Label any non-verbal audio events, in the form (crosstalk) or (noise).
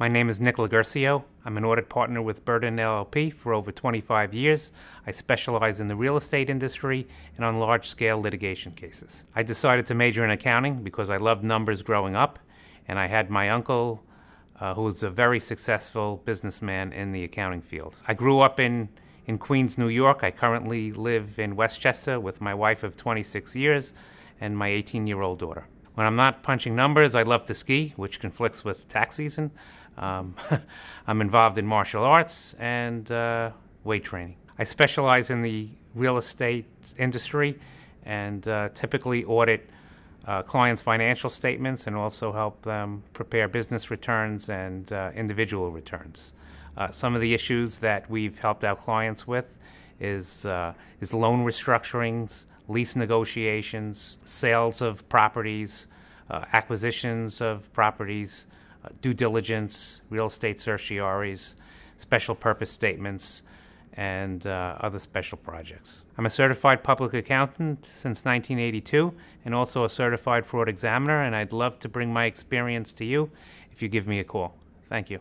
My name is Nicola Garcia. I'm an audit partner with Burden LLP for over 25 years. I specialize in the real estate industry and on large scale litigation cases. I decided to major in accounting because I loved numbers growing up, and I had my uncle, uh, who was a very successful businessman in the accounting field. I grew up in in Queens, New York. I currently live in Westchester with my wife of 26 years and my 18 year old daughter. When I'm not punching numbers, I love to ski, which conflicts with tax season. Um, (laughs) I'm involved in martial arts and uh, weight training. I specialize in the real estate industry and uh, typically audit uh, clients' financial statements and also help them prepare business returns and uh, individual returns. Uh, some of the issues that we've helped our clients with is, uh, is loan restructurings, lease negotiations, sales of properties, uh, acquisitions of properties, uh, due diligence, real estate certioraries, special purpose statements, and uh, other special projects. I'm a certified public accountant since 1982 and also a certified fraud examiner, and I'd love to bring my experience to you if you give me a call. Thank you.